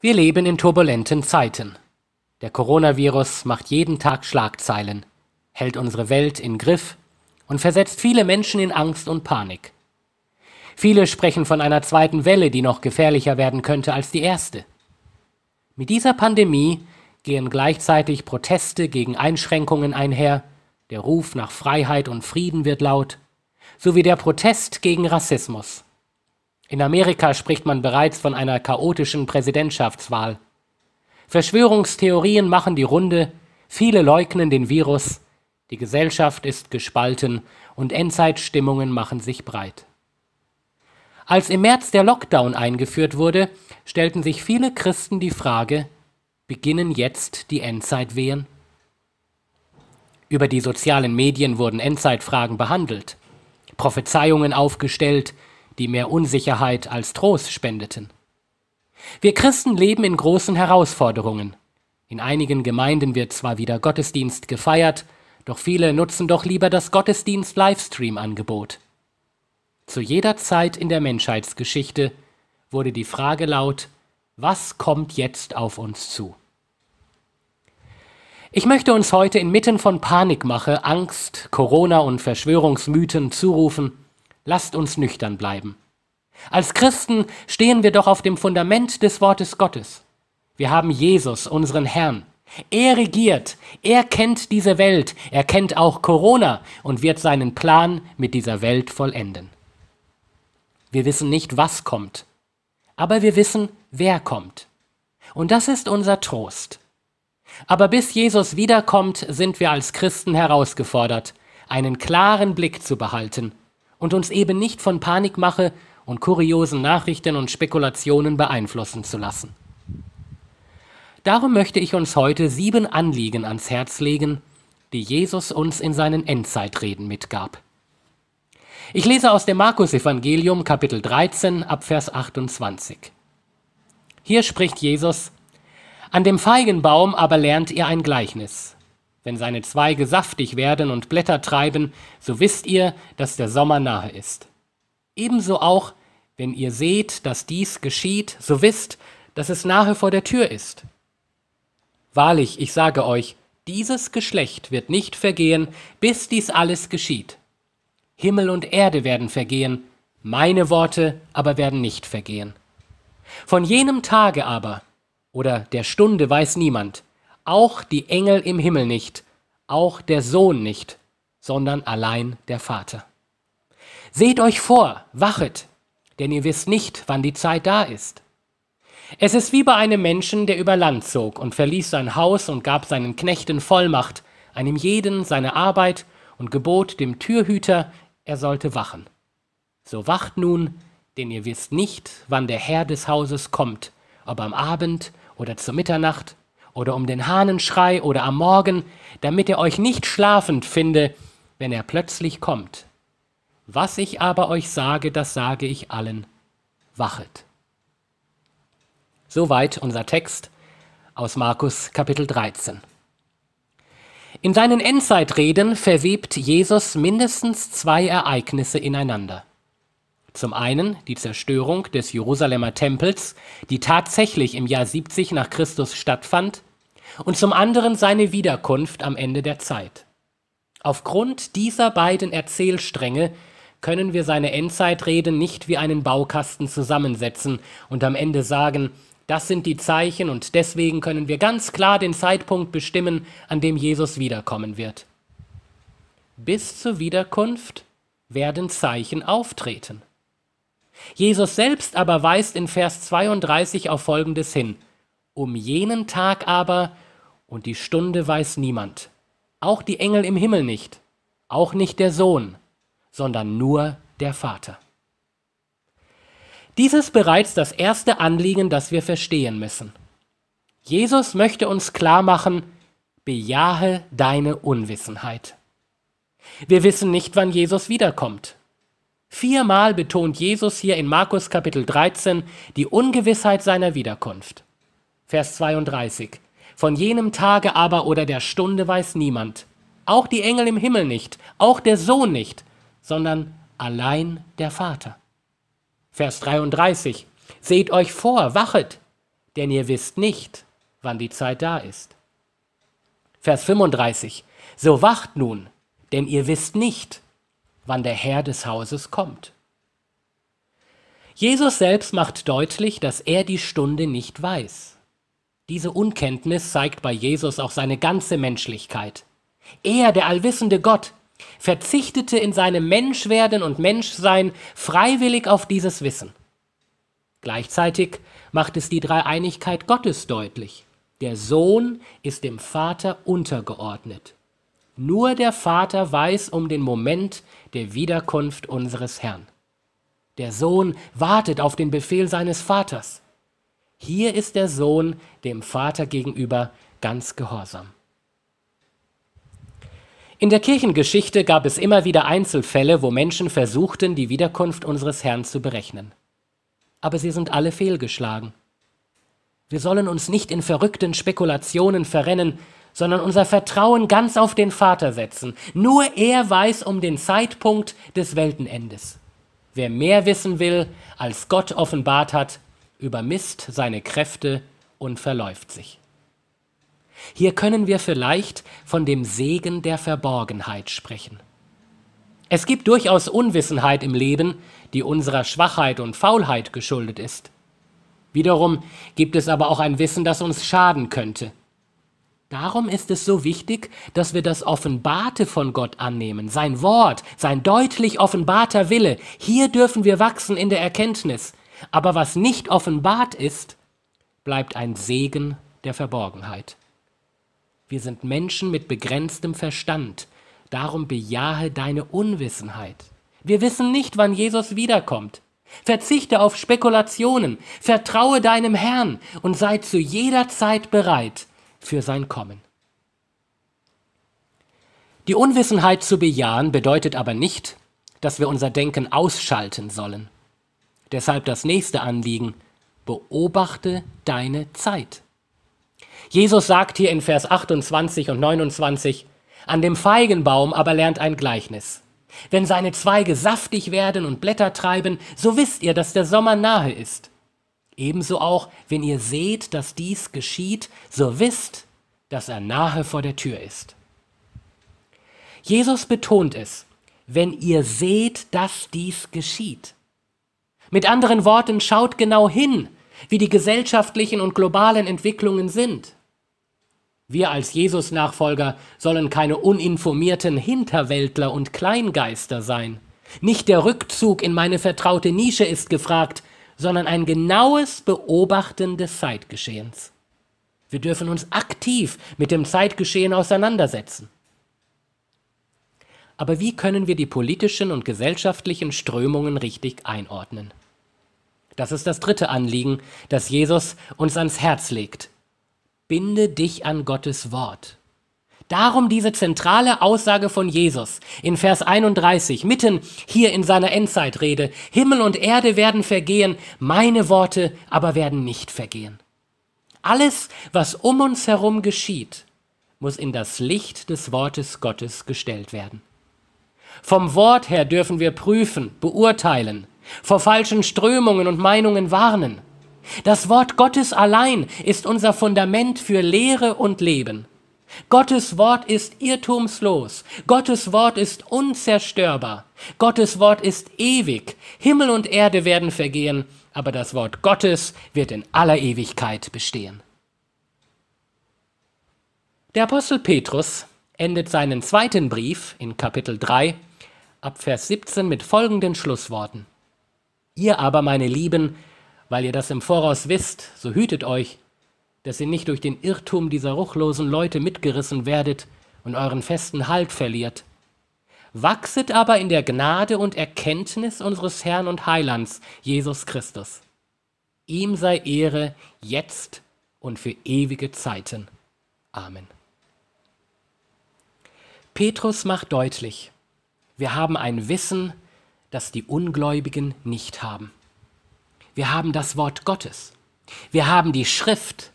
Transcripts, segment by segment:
Wir leben in turbulenten Zeiten. Der Coronavirus macht jeden Tag Schlagzeilen, hält unsere Welt in Griff und versetzt viele Menschen in Angst und Panik. Viele sprechen von einer zweiten Welle, die noch gefährlicher werden könnte als die erste. Mit dieser Pandemie gehen gleichzeitig Proteste gegen Einschränkungen einher, der Ruf nach Freiheit und Frieden wird laut, sowie der Protest gegen Rassismus. In Amerika spricht man bereits von einer chaotischen Präsidentschaftswahl. Verschwörungstheorien machen die Runde, viele leugnen den Virus, die Gesellschaft ist gespalten und Endzeitstimmungen machen sich breit. Als im März der Lockdown eingeführt wurde, stellten sich viele Christen die Frage, beginnen jetzt die Endzeitwehen? Über die sozialen Medien wurden Endzeitfragen behandelt, Prophezeiungen aufgestellt, die mehr Unsicherheit als Trost spendeten. Wir Christen leben in großen Herausforderungen. In einigen Gemeinden wird zwar wieder Gottesdienst gefeiert, doch viele nutzen doch lieber das Gottesdienst-Livestream-Angebot. Zu jeder Zeit in der Menschheitsgeschichte wurde die Frage laut, was kommt jetzt auf uns zu? Ich möchte uns heute inmitten von Panikmache, Angst, Corona und Verschwörungsmythen zurufen, Lasst uns nüchtern bleiben. Als Christen stehen wir doch auf dem Fundament des Wortes Gottes. Wir haben Jesus, unseren Herrn. Er regiert, er kennt diese Welt, er kennt auch Corona und wird seinen Plan mit dieser Welt vollenden. Wir wissen nicht, was kommt, aber wir wissen, wer kommt. Und das ist unser Trost. Aber bis Jesus wiederkommt, sind wir als Christen herausgefordert, einen klaren Blick zu behalten und uns eben nicht von Panikmache und kuriosen Nachrichten und Spekulationen beeinflussen zu lassen. Darum möchte ich uns heute sieben Anliegen ans Herz legen, die Jesus uns in seinen Endzeitreden mitgab. Ich lese aus dem Markus Evangelium Kapitel 13 Abvers 28. Hier spricht Jesus, An dem Feigenbaum aber lernt ihr ein Gleichnis. Wenn seine Zweige saftig werden und Blätter treiben, so wisst ihr, dass der Sommer nahe ist. Ebenso auch, wenn ihr seht, dass dies geschieht, so wisst, dass es nahe vor der Tür ist. Wahrlich, ich sage euch, dieses Geschlecht wird nicht vergehen, bis dies alles geschieht. Himmel und Erde werden vergehen, meine Worte aber werden nicht vergehen. Von jenem Tage aber oder der Stunde weiß niemand, auch die Engel im Himmel nicht, auch der Sohn nicht, sondern allein der Vater. Seht euch vor, wachet, denn ihr wisst nicht, wann die Zeit da ist. Es ist wie bei einem Menschen, der über Land zog und verließ sein Haus und gab seinen Knechten Vollmacht, einem jeden seine Arbeit und gebot dem Türhüter, er sollte wachen. So wacht nun, denn ihr wisst nicht, wann der Herr des Hauses kommt, ob am Abend oder zur Mitternacht oder um den Hahnenschrei oder am Morgen, damit er euch nicht schlafend finde, wenn er plötzlich kommt. Was ich aber euch sage, das sage ich allen, wachet. Soweit unser Text aus Markus Kapitel 13. In seinen Endzeitreden verwebt Jesus mindestens zwei Ereignisse ineinander. Zum einen die Zerstörung des Jerusalemer Tempels, die tatsächlich im Jahr 70 nach Christus stattfand, und zum anderen seine Wiederkunft am Ende der Zeit. Aufgrund dieser beiden Erzählstränge können wir seine Endzeitrede nicht wie einen Baukasten zusammensetzen und am Ende sagen, das sind die Zeichen und deswegen können wir ganz klar den Zeitpunkt bestimmen, an dem Jesus wiederkommen wird. Bis zur Wiederkunft werden Zeichen auftreten. Jesus selbst aber weist in Vers 32 auf Folgendes hin. Um jenen Tag aber und die Stunde weiß niemand, auch die Engel im Himmel nicht, auch nicht der Sohn, sondern nur der Vater. Dies ist bereits das erste Anliegen, das wir verstehen müssen. Jesus möchte uns klar machen, bejahe deine Unwissenheit. Wir wissen nicht, wann Jesus wiederkommt. Viermal betont Jesus hier in Markus Kapitel 13 die Ungewissheit seiner Wiederkunft. Vers 32. Von jenem Tage aber oder der Stunde weiß niemand, auch die Engel im Himmel nicht, auch der Sohn nicht, sondern allein der Vater. Vers 33. Seht euch vor, wachet, denn ihr wisst nicht, wann die Zeit da ist. Vers 35. So wacht nun, denn ihr wisst nicht, wann der Herr des Hauses kommt. Jesus selbst macht deutlich, dass er die Stunde nicht weiß. Diese Unkenntnis zeigt bei Jesus auch seine ganze Menschlichkeit. Er, der allwissende Gott, verzichtete in seinem Menschwerden und Menschsein freiwillig auf dieses Wissen. Gleichzeitig macht es die Dreieinigkeit Gottes deutlich. Der Sohn ist dem Vater untergeordnet. Nur der Vater weiß um den Moment der Wiederkunft unseres Herrn. Der Sohn wartet auf den Befehl seines Vaters. Hier ist der Sohn dem Vater gegenüber ganz gehorsam. In der Kirchengeschichte gab es immer wieder Einzelfälle, wo Menschen versuchten, die Wiederkunft unseres Herrn zu berechnen. Aber sie sind alle fehlgeschlagen. Wir sollen uns nicht in verrückten Spekulationen verrennen, sondern unser Vertrauen ganz auf den Vater setzen. Nur er weiß um den Zeitpunkt des Weltenendes. Wer mehr wissen will, als Gott offenbart hat, übermisst seine Kräfte und verläuft sich. Hier können wir vielleicht von dem Segen der Verborgenheit sprechen. Es gibt durchaus Unwissenheit im Leben, die unserer Schwachheit und Faulheit geschuldet ist. Wiederum gibt es aber auch ein Wissen, das uns schaden könnte. Darum ist es so wichtig, dass wir das Offenbarte von Gott annehmen, sein Wort, sein deutlich offenbarter Wille. Hier dürfen wir wachsen in der Erkenntnis. Aber was nicht offenbart ist, bleibt ein Segen der Verborgenheit. Wir sind Menschen mit begrenztem Verstand, darum bejahe deine Unwissenheit. Wir wissen nicht, wann Jesus wiederkommt. Verzichte auf Spekulationen, vertraue deinem Herrn und sei zu jeder Zeit bereit für sein Kommen. Die Unwissenheit zu bejahen bedeutet aber nicht, dass wir unser Denken ausschalten sollen. Deshalb das nächste Anliegen. Beobachte deine Zeit. Jesus sagt hier in Vers 28 und 29, an dem Feigenbaum aber lernt ein Gleichnis. Wenn seine Zweige saftig werden und Blätter treiben, so wisst ihr, dass der Sommer nahe ist. Ebenso auch, wenn ihr seht, dass dies geschieht, so wisst, dass er nahe vor der Tür ist. Jesus betont es, wenn ihr seht, dass dies geschieht. Mit anderen Worten, schaut genau hin, wie die gesellschaftlichen und globalen Entwicklungen sind. Wir als Jesus-Nachfolger sollen keine uninformierten Hinterwäldler und Kleingeister sein. Nicht der Rückzug in meine vertraute Nische ist gefragt, sondern ein genaues Beobachten des Zeitgeschehens. Wir dürfen uns aktiv mit dem Zeitgeschehen auseinandersetzen. Aber wie können wir die politischen und gesellschaftlichen Strömungen richtig einordnen? Das ist das dritte Anliegen, das Jesus uns ans Herz legt. Binde dich an Gottes Wort. Darum diese zentrale Aussage von Jesus in Vers 31, mitten hier in seiner Endzeitrede. Himmel und Erde werden vergehen, meine Worte aber werden nicht vergehen. Alles, was um uns herum geschieht, muss in das Licht des Wortes Gottes gestellt werden. Vom Wort her dürfen wir prüfen, beurteilen, vor falschen Strömungen und Meinungen warnen. Das Wort Gottes allein ist unser Fundament für Lehre und Leben. Gottes Wort ist irrtumslos, Gottes Wort ist unzerstörbar, Gottes Wort ist ewig, Himmel und Erde werden vergehen, aber das Wort Gottes wird in aller Ewigkeit bestehen. Der Apostel Petrus endet seinen zweiten Brief in Kapitel 3 ab Vers 17 mit folgenden Schlussworten. Ihr aber, meine Lieben, weil ihr das im Voraus wisst, so hütet euch, dass ihr nicht durch den Irrtum dieser ruchlosen Leute mitgerissen werdet und euren festen Halt verliert. Wachset aber in der Gnade und Erkenntnis unseres Herrn und Heilands, Jesus Christus. Ihm sei Ehre jetzt und für ewige Zeiten. Amen. Petrus macht deutlich, wir haben ein Wissen, das die Ungläubigen nicht haben. Wir haben das Wort Gottes. Wir haben die Schrift.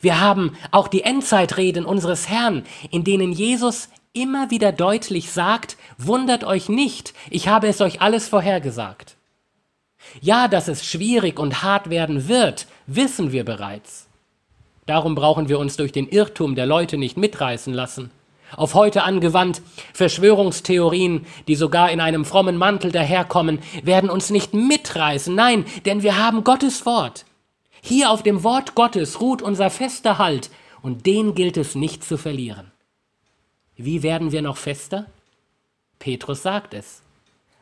Wir haben auch die Endzeitreden unseres Herrn, in denen Jesus immer wieder deutlich sagt, wundert euch nicht, ich habe es euch alles vorhergesagt. Ja, dass es schwierig und hart werden wird, wissen wir bereits. Darum brauchen wir uns durch den Irrtum der Leute nicht mitreißen lassen auf heute angewandt, Verschwörungstheorien, die sogar in einem frommen Mantel daherkommen, werden uns nicht mitreißen, nein, denn wir haben Gottes Wort. Hier auf dem Wort Gottes ruht unser fester Halt, und den gilt es nicht zu verlieren. Wie werden wir noch fester? Petrus sagt es.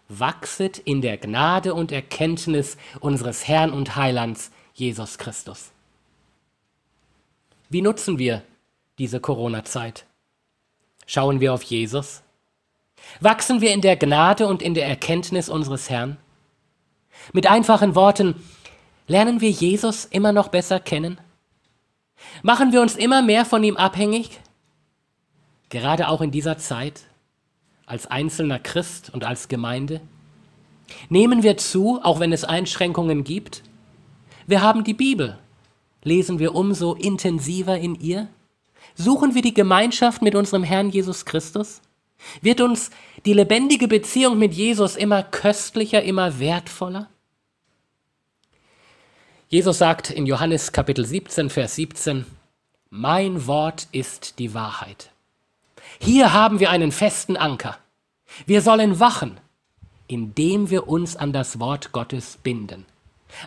Wachset in der Gnade und Erkenntnis unseres Herrn und Heilands, Jesus Christus. Wie nutzen wir diese Corona-Zeit? Schauen wir auf Jesus? Wachsen wir in der Gnade und in der Erkenntnis unseres Herrn? Mit einfachen Worten, lernen wir Jesus immer noch besser kennen? Machen wir uns immer mehr von ihm abhängig? Gerade auch in dieser Zeit, als einzelner Christ und als Gemeinde? Nehmen wir zu, auch wenn es Einschränkungen gibt? Wir haben die Bibel. Lesen wir umso intensiver in ihr? Suchen wir die Gemeinschaft mit unserem Herrn Jesus Christus? Wird uns die lebendige Beziehung mit Jesus immer köstlicher, immer wertvoller? Jesus sagt in Johannes Kapitel 17, Vers 17, Mein Wort ist die Wahrheit. Hier haben wir einen festen Anker. Wir sollen wachen, indem wir uns an das Wort Gottes binden.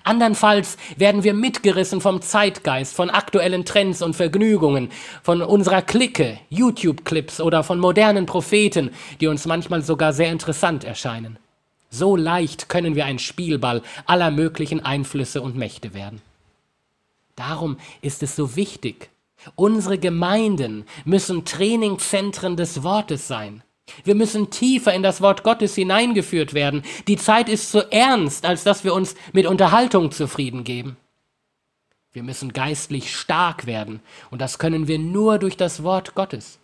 Andernfalls werden wir mitgerissen vom Zeitgeist, von aktuellen Trends und Vergnügungen, von unserer Clique, YouTube-Clips oder von modernen Propheten, die uns manchmal sogar sehr interessant erscheinen. So leicht können wir ein Spielball aller möglichen Einflüsse und Mächte werden. Darum ist es so wichtig. Unsere Gemeinden müssen Trainingzentren des Wortes sein. Wir müssen tiefer in das Wort Gottes hineingeführt werden. Die Zeit ist zu ernst, als dass wir uns mit Unterhaltung zufrieden geben. Wir müssen geistlich stark werden und das können wir nur durch das Wort Gottes.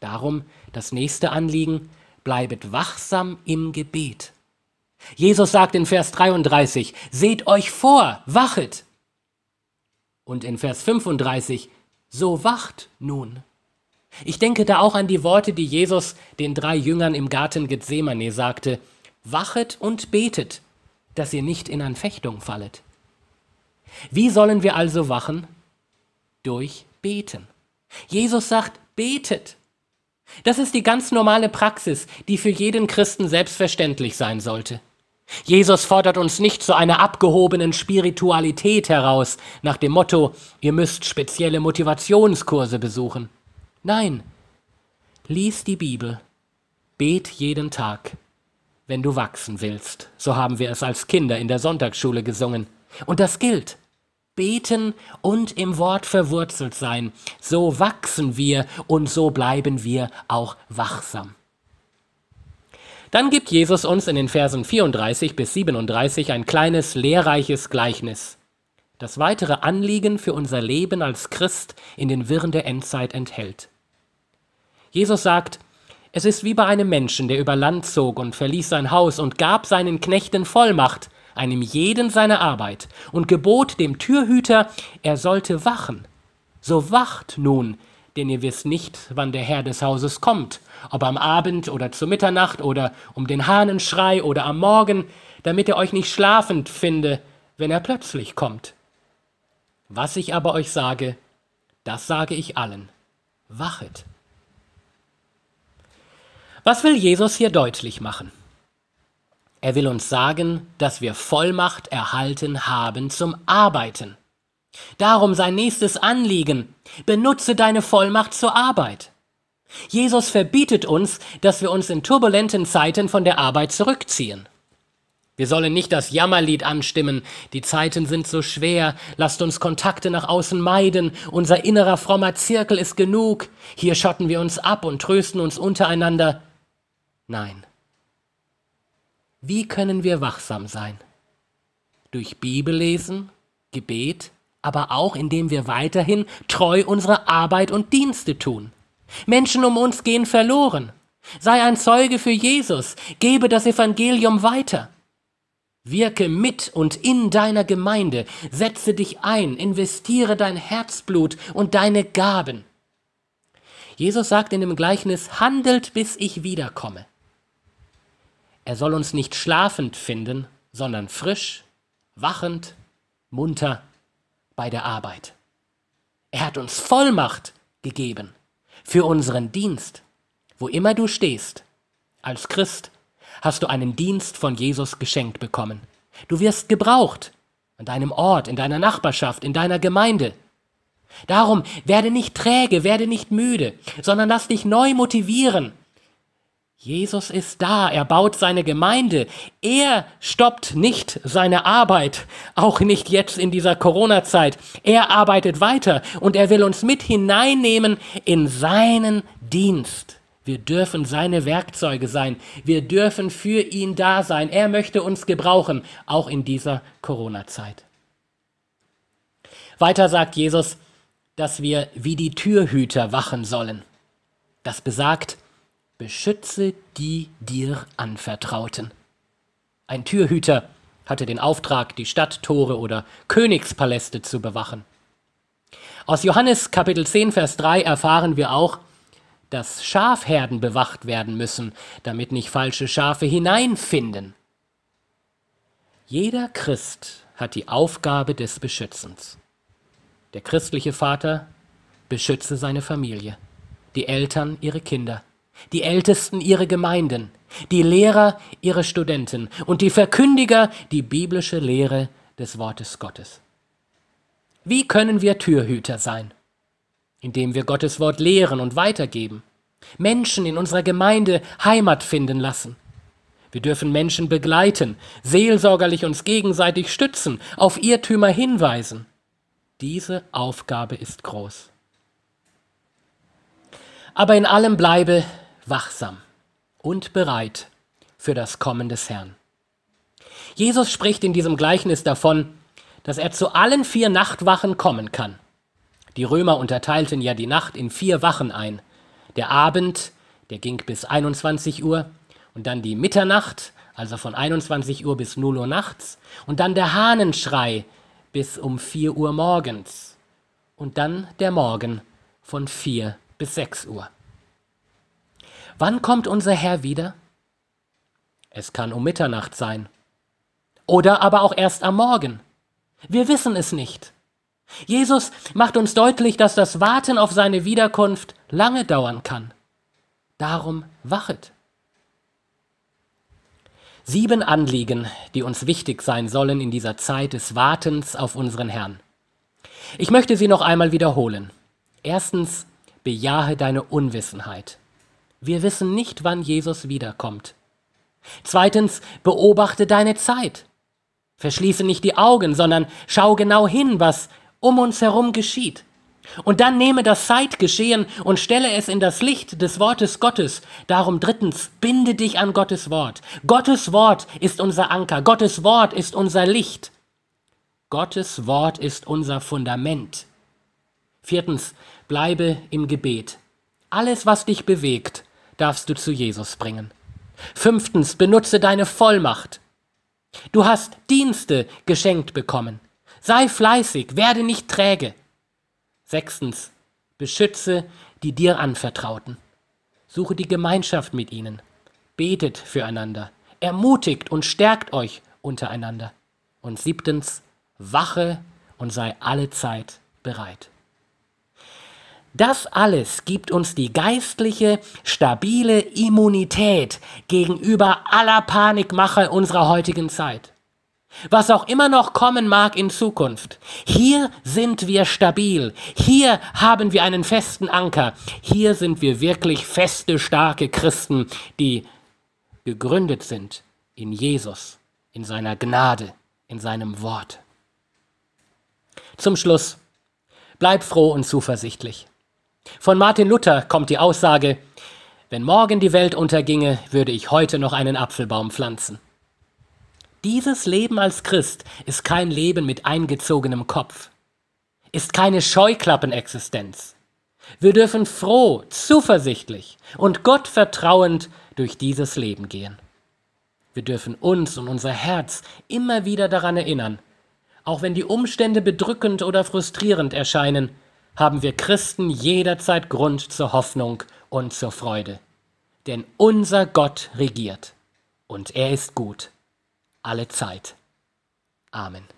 Darum das nächste Anliegen, bleibet wachsam im Gebet. Jesus sagt in Vers 33, seht euch vor, wachet. Und in Vers 35, so wacht nun. Ich denke da auch an die Worte, die Jesus den drei Jüngern im Garten Gethsemane sagte, Wachet und betet, dass ihr nicht in Anfechtung fallet. Wie sollen wir also wachen? Durch Beten. Jesus sagt, betet. Das ist die ganz normale Praxis, die für jeden Christen selbstverständlich sein sollte. Jesus fordert uns nicht zu einer abgehobenen Spiritualität heraus, nach dem Motto, ihr müsst spezielle Motivationskurse besuchen. Nein, lies die Bibel, bet jeden Tag. Wenn du wachsen willst, so haben wir es als Kinder in der Sonntagsschule gesungen. Und das gilt. Beten und im Wort verwurzelt sein, so wachsen wir und so bleiben wir auch wachsam. Dann gibt Jesus uns in den Versen 34 bis 37 ein kleines lehrreiches Gleichnis das weitere Anliegen für unser Leben als Christ in den Wirren der Endzeit enthält. Jesus sagt, es ist wie bei einem Menschen, der über Land zog und verließ sein Haus und gab seinen Knechten Vollmacht, einem jeden seine Arbeit, und gebot dem Türhüter, er sollte wachen. So wacht nun, denn ihr wisst nicht, wann der Herr des Hauses kommt, ob am Abend oder zur Mitternacht oder um den Hahnenschrei oder am Morgen, damit er euch nicht schlafend finde, wenn er plötzlich kommt. Was ich aber euch sage, das sage ich allen. Wachet. Was will Jesus hier deutlich machen? Er will uns sagen, dass wir Vollmacht erhalten haben zum Arbeiten. Darum sein nächstes Anliegen, benutze deine Vollmacht zur Arbeit. Jesus verbietet uns, dass wir uns in turbulenten Zeiten von der Arbeit zurückziehen. Wir sollen nicht das Jammerlied anstimmen. Die Zeiten sind so schwer. Lasst uns Kontakte nach außen meiden. Unser innerer frommer Zirkel ist genug. Hier schotten wir uns ab und trösten uns untereinander. Nein. Wie können wir wachsam sein? Durch Bibellesen, Gebet, aber auch indem wir weiterhin treu unsere Arbeit und Dienste tun. Menschen um uns gehen verloren. Sei ein Zeuge für Jesus, gebe das Evangelium weiter. Wirke mit und in deiner Gemeinde, setze dich ein, investiere dein Herzblut und deine Gaben. Jesus sagt in dem Gleichnis, handelt bis ich wiederkomme. Er soll uns nicht schlafend finden, sondern frisch, wachend, munter bei der Arbeit. Er hat uns Vollmacht gegeben für unseren Dienst, wo immer du stehst, als Christ, hast du einen Dienst von Jesus geschenkt bekommen. Du wirst gebraucht an deinem Ort, in deiner Nachbarschaft, in deiner Gemeinde. Darum werde nicht träge, werde nicht müde, sondern lass dich neu motivieren. Jesus ist da, er baut seine Gemeinde, er stoppt nicht seine Arbeit, auch nicht jetzt in dieser Corona-Zeit, er arbeitet weiter und er will uns mit hineinnehmen in seinen Dienst. Wir dürfen seine Werkzeuge sein. Wir dürfen für ihn da sein. Er möchte uns gebrauchen, auch in dieser Corona-Zeit. Weiter sagt Jesus, dass wir wie die Türhüter wachen sollen. Das besagt, beschütze die dir anvertrauten. Ein Türhüter hatte den Auftrag, die Stadttore oder Königspaläste zu bewachen. Aus Johannes Kapitel 10, Vers 3 erfahren wir auch, dass Schafherden bewacht werden müssen, damit nicht falsche Schafe hineinfinden. Jeder Christ hat die Aufgabe des Beschützens. Der christliche Vater beschütze seine Familie, die Eltern ihre Kinder, die Ältesten ihre Gemeinden, die Lehrer ihre Studenten und die Verkündiger die biblische Lehre des Wortes Gottes. Wie können wir Türhüter sein? indem wir Gottes Wort lehren und weitergeben, Menschen in unserer Gemeinde Heimat finden lassen. Wir dürfen Menschen begleiten, seelsorgerlich uns gegenseitig stützen, auf Irrtümer hinweisen. Diese Aufgabe ist groß. Aber in allem bleibe wachsam und bereit für das Kommen des Herrn. Jesus spricht in diesem Gleichnis davon, dass er zu allen vier Nachtwachen kommen kann. Die Römer unterteilten ja die Nacht in vier Wachen ein. Der Abend, der ging bis 21 Uhr, und dann die Mitternacht, also von 21 Uhr bis 0 Uhr nachts, und dann der Hahnenschrei bis um 4 Uhr morgens, und dann der Morgen von 4 bis 6 Uhr. Wann kommt unser Herr wieder? Es kann um Mitternacht sein. Oder aber auch erst am Morgen. Wir wissen es nicht. Jesus macht uns deutlich, dass das Warten auf seine Wiederkunft lange dauern kann. Darum wachet. Sieben Anliegen, die uns wichtig sein sollen in dieser Zeit des Wartens auf unseren Herrn. Ich möchte sie noch einmal wiederholen. Erstens, bejahe deine Unwissenheit. Wir wissen nicht, wann Jesus wiederkommt. Zweitens, beobachte deine Zeit. Verschließe nicht die Augen, sondern schau genau hin, was um uns herum geschieht. Und dann nehme das Zeitgeschehen und stelle es in das Licht des Wortes Gottes. Darum drittens, binde dich an Gottes Wort. Gottes Wort ist unser Anker, Gottes Wort ist unser Licht. Gottes Wort ist unser Fundament. Viertens, bleibe im Gebet. Alles, was dich bewegt, darfst du zu Jesus bringen. Fünftens, benutze deine Vollmacht. Du hast Dienste geschenkt bekommen. Sei fleißig, werde nicht träge. Sechstens, beschütze die dir anvertrauten. Suche die Gemeinschaft mit ihnen. Betet füreinander. Ermutigt und stärkt euch untereinander. Und siebtens, wache und sei alle Zeit bereit. Das alles gibt uns die geistliche, stabile Immunität gegenüber aller Panikmacher unserer heutigen Zeit was auch immer noch kommen mag in Zukunft. Hier sind wir stabil. Hier haben wir einen festen Anker. Hier sind wir wirklich feste, starke Christen, die gegründet sind in Jesus, in seiner Gnade, in seinem Wort. Zum Schluss, bleib froh und zuversichtlich. Von Martin Luther kommt die Aussage, wenn morgen die Welt unterginge, würde ich heute noch einen Apfelbaum pflanzen. Dieses Leben als Christ ist kein Leben mit eingezogenem Kopf, ist keine Scheuklappenexistenz. Wir dürfen froh, zuversichtlich und Gott vertrauend durch dieses Leben gehen. Wir dürfen uns und unser Herz immer wieder daran erinnern, auch wenn die Umstände bedrückend oder frustrierend erscheinen, haben wir Christen jederzeit Grund zur Hoffnung und zur Freude. Denn unser Gott regiert und er ist gut alle Zeit. Amen.